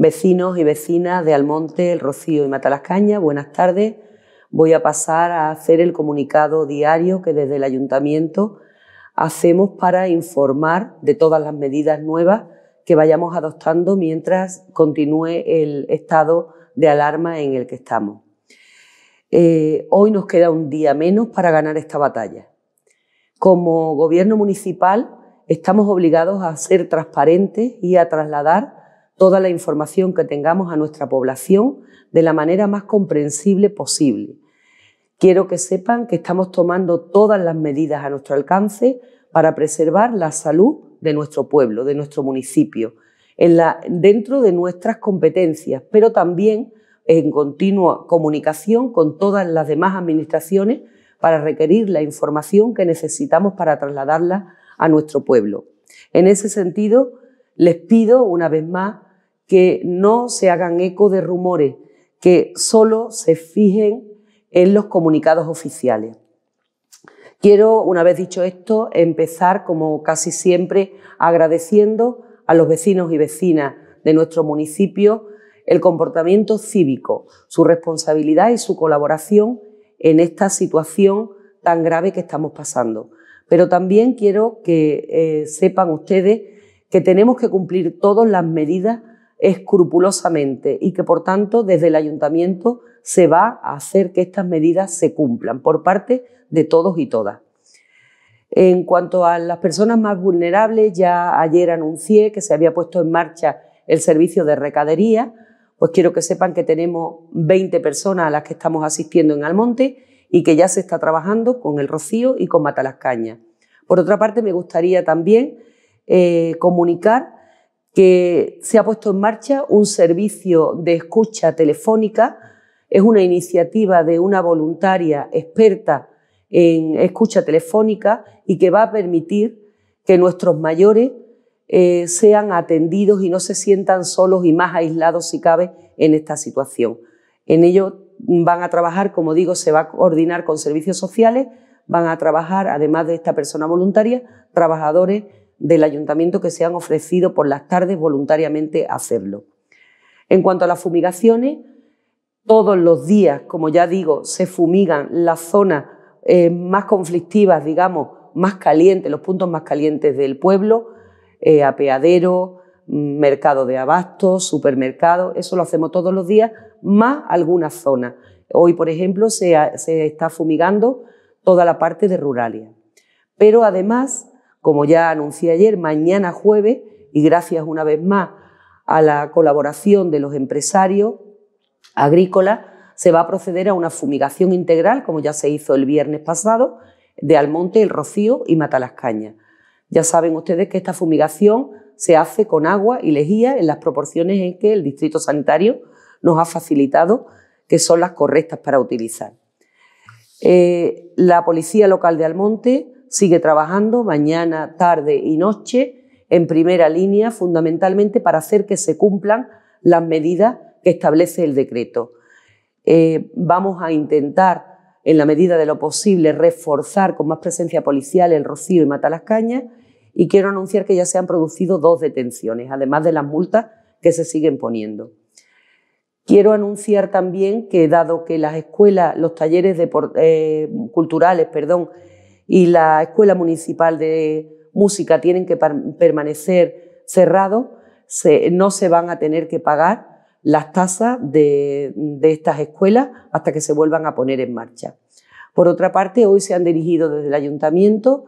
Vecinos y vecinas de Almonte, El Rocío y Matalascaña, buenas tardes. Voy a pasar a hacer el comunicado diario que desde el ayuntamiento hacemos para informar de todas las medidas nuevas que vayamos adoptando mientras continúe el estado de alarma en el que estamos. Eh, hoy nos queda un día menos para ganar esta batalla. Como gobierno municipal estamos obligados a ser transparentes y a trasladar toda la información que tengamos a nuestra población de la manera más comprensible posible. Quiero que sepan que estamos tomando todas las medidas a nuestro alcance para preservar la salud de nuestro pueblo, de nuestro municipio, dentro de nuestras competencias, pero también en continua comunicación con todas las demás administraciones para requerir la información que necesitamos para trasladarla a nuestro pueblo. En ese sentido, les pido una vez más que no se hagan eco de rumores, que solo se fijen en los comunicados oficiales. Quiero, una vez dicho esto, empezar, como casi siempre, agradeciendo a los vecinos y vecinas de nuestro municipio el comportamiento cívico, su responsabilidad y su colaboración en esta situación tan grave que estamos pasando. Pero también quiero que eh, sepan ustedes que tenemos que cumplir todas las medidas escrupulosamente y que, por tanto, desde el ayuntamiento se va a hacer que estas medidas se cumplan por parte de todos y todas. En cuanto a las personas más vulnerables, ya ayer anuncié que se había puesto en marcha el servicio de recadería, pues quiero que sepan que tenemos 20 personas a las que estamos asistiendo en Almonte y que ya se está trabajando con el Rocío y con Matalascaña. Por otra parte, me gustaría también eh, comunicar que se ha puesto en marcha un servicio de escucha telefónica. Es una iniciativa de una voluntaria experta en escucha telefónica y que va a permitir que nuestros mayores eh, sean atendidos y no se sientan solos y más aislados si cabe en esta situación. En ello van a trabajar, como digo, se va a coordinar con servicios sociales, van a trabajar, además de esta persona voluntaria, trabajadores del ayuntamiento que se han ofrecido por las tardes voluntariamente hacerlo. En cuanto a las fumigaciones, todos los días, como ya digo, se fumigan las zonas eh, más conflictivas, digamos, más calientes, los puntos más calientes del pueblo, eh, apeadero, mercado de abastos, supermercado, eso lo hacemos todos los días, más algunas zonas. Hoy, por ejemplo, se, se está fumigando toda la parte de ruralia. Pero además como ya anuncié ayer, mañana jueves, y gracias una vez más a la colaboración de los empresarios agrícolas, se va a proceder a una fumigación integral, como ya se hizo el viernes pasado, de Almonte, El Rocío y Matalascaña. Ya saben ustedes que esta fumigación se hace con agua y lejía en las proporciones en que el distrito sanitario nos ha facilitado, que son las correctas para utilizar. Eh, la policía local de Almonte sigue trabajando mañana, tarde y noche en primera línea, fundamentalmente para hacer que se cumplan las medidas que establece el decreto. Eh, vamos a intentar, en la medida de lo posible, reforzar con más presencia policial el Rocío y Matalascaña y quiero anunciar que ya se han producido dos detenciones, además de las multas que se siguen poniendo. Quiero anunciar también que, dado que las escuelas, los talleres de, eh, culturales, perdón, y la Escuela Municipal de Música tienen que permanecer cerrados, no se van a tener que pagar las tasas de, estas escuelas hasta que se vuelvan a poner en marcha. Por otra parte, hoy se han dirigido desde el ayuntamiento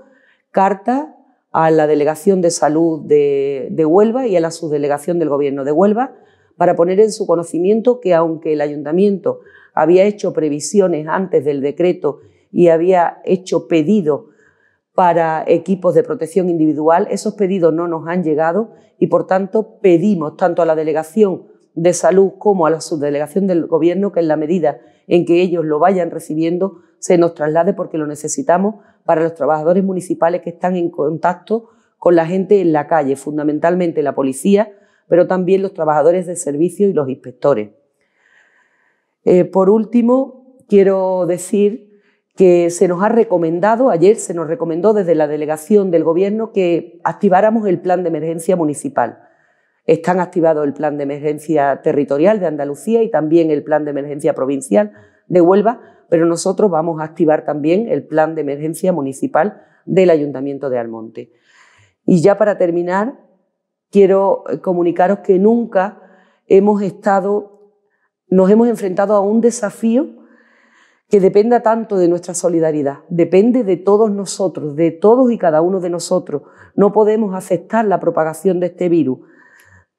cartas a la Delegación de Salud de, de Huelva y a la subdelegación del Gobierno de Huelva para poner en su conocimiento que aunque el ayuntamiento había hecho previsiones antes del decreto y había hecho pedido para equipos de protección individual. Esos pedidos no nos han llegado y, por tanto, pedimos tanto a la Delegación de Salud como a la subdelegación del Gobierno que, en la medida en que ellos lo vayan recibiendo, se nos traslade porque lo necesitamos para los trabajadores municipales que están en contacto con la gente en la calle, fundamentalmente la policía, pero también los trabajadores de servicio y los inspectores. Eh, por último, quiero decir que se nos ha recomendado, ayer se nos recomendó desde la delegación del Gobierno que activáramos el plan de emergencia municipal. Están activados el plan de emergencia territorial de Andalucía y también el plan de emergencia provincial de Huelva, pero nosotros vamos a activar también el plan de emergencia municipal del Ayuntamiento de Almonte. Y ya para terminar, quiero eh, comunicaros que nunca hemos estado, nos hemos enfrentado a un desafío que dependa tanto de nuestra solidaridad, depende de todos nosotros, de todos y cada uno de nosotros. No podemos aceptar la propagación de este virus.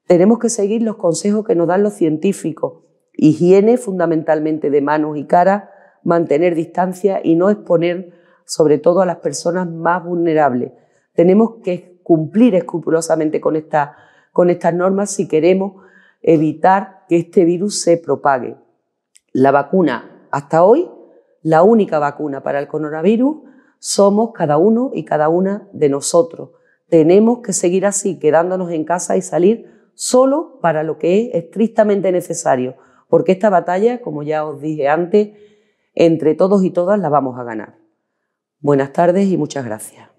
Tenemos que seguir los consejos que nos dan los científicos. Higiene fundamentalmente de manos y cara, mantener distancia y no exponer sobre todo a las personas más vulnerables. Tenemos que cumplir escrupulosamente con, esta, con estas normas si queremos evitar que este virus se propague. La vacuna hasta hoy la única vacuna para el coronavirus somos cada uno y cada una de nosotros. Tenemos que seguir así, quedándonos en casa y salir solo para lo que es estrictamente necesario, porque esta batalla, como ya os dije antes, entre todos y todas la vamos a ganar. Buenas tardes y muchas gracias.